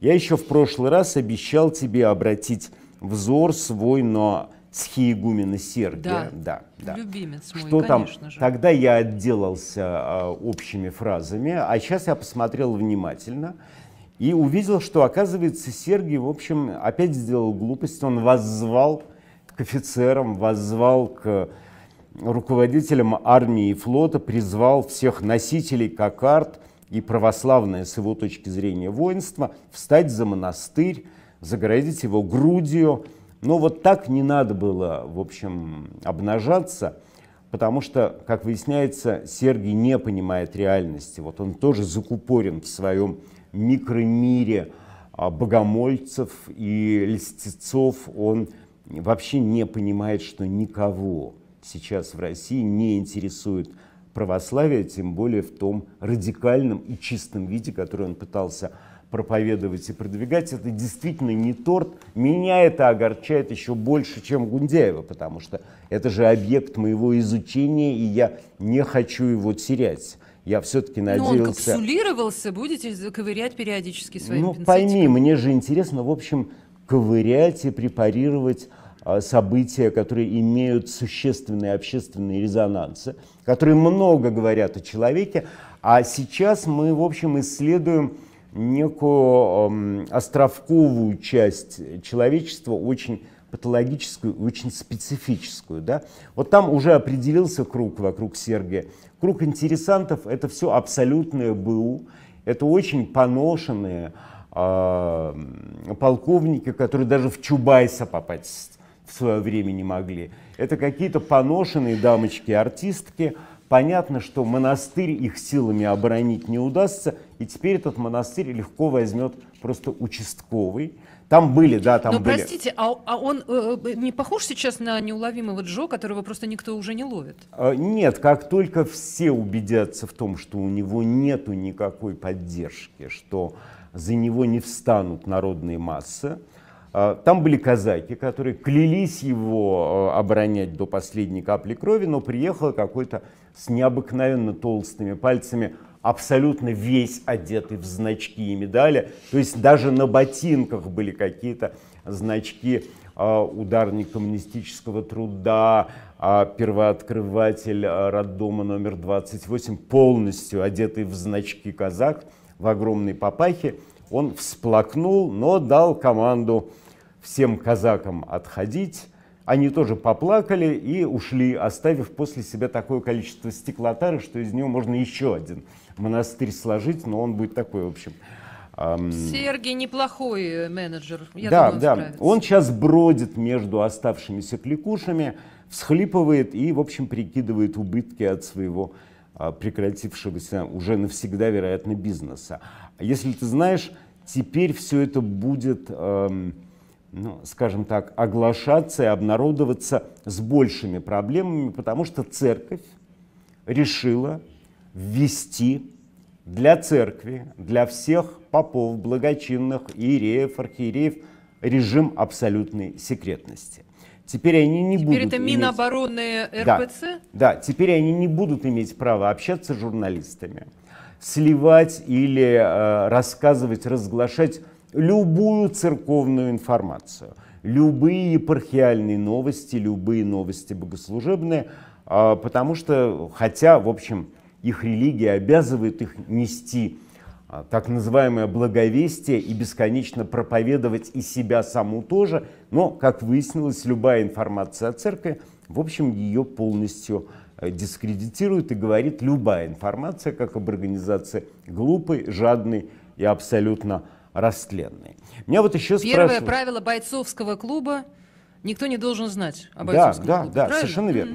Я еще в прошлый раз обещал тебе обратить взор свой на схиегумена Сергия. Да, да, да. любимец мой, Что там? Же. Тогда я отделался а, общими фразами, а сейчас я посмотрел внимательно и увидел, что, оказывается, Сергий, в общем, опять сделал глупость. Он воззвал к офицерам, воззвал к руководителям армии и флота, призвал всех носителей кокард – и православное с его точки зрения воинство встать за монастырь, загородить его грудью. Но вот так не надо было, в общем, обнажаться, потому что, как выясняется, Сергий не понимает реальности. Вот он тоже закупорен в своем микромире а, богомольцев и льстецов. Он вообще не понимает, что никого сейчас в России не интересует православия, тем более в том радикальном и чистом виде, который он пытался проповедовать и продвигать, это действительно не торт. Меня это огорчает еще больше, чем Гундяева, потому что это же объект моего изучения, и я не хочу его терять. Я все-таки ну, надеялся... Но он капсулировался, будете ковырять периодически своим Ну, пинцетиком. пойми, мне же интересно, в общем, ковырять и препарировать а, события, которые имеют существенные общественные резонансы, которые много говорят о человеке. А сейчас мы, в общем, исследуем некую островковую часть человечества, очень патологическую очень специфическую. Да? Вот там уже определился круг вокруг Сергия. Круг интересантов – это все абсолютное БУ, это очень поношенные э, полковники, которые даже в Чубайса попасть в свое время не могли. Это какие-то поношенные дамочки-артистки. Понятно, что монастырь их силами оборонить не удастся, и теперь этот монастырь легко возьмет просто участковый. Там были, да, там Но, были. простите, а, а он э, э не похож сейчас на неуловимого Джо, которого просто никто уже не ловит? А, нет, как только все убедятся в том, что у него нету никакой поддержки, что за него не встанут народные массы, а, там были казаки, которые клялись его а, оборонять до последней капли крови, но приехал какой-то с необыкновенно толстыми пальцами абсолютно весь одетый в значки и медали. То есть даже на ботинках были какие-то значки а, ударник коммунистического труда, первооткрыватель роддома номер 28, полностью одетый в значки казак в огромной папахе. Он всплакнул, но дал команду всем казакам отходить. Они тоже поплакали и ушли, оставив после себя такое количество стеклотары, что из него можно еще один монастырь сложить, но он будет такой, в общем, Сергей неплохой э, менеджер. Я да, думаю, да. Справится. Он сейчас бродит между оставшимися кликушами, всхлипывает и, в общем, прикидывает убытки от своего а, прекратившегося уже навсегда, вероятно, бизнеса. А если ты знаешь, теперь все это будет эм, ну, скажем так, оглашаться и обнародоваться с большими проблемами, потому что церковь решила ввести для церкви, для всех попов, благочинных, иереев, архиереев режим абсолютной секретности. Теперь они не теперь будут. Теперь это Минобороны РПЦ? Да, да, теперь они не будут иметь права общаться с журналистами, сливать или э, рассказывать, разглашать любую церковную информацию, любые епархиальные новости, любые новости богослужебные, а, потому что, хотя, в общем, их религия обязывает их нести а, так называемое благовестие и бесконечно проповедовать и себя саму тоже, но, как выяснилось, любая информация о церкви, в общем, ее полностью э, дискредитирует и говорит любая информация, как об организации глупой, жадной и абсолютно растленной. Меня вот еще Первое спрашивают... правило бойцовского клуба Никто не должен знать о бойцовском да, клубе. Да, да, да, совершенно верно.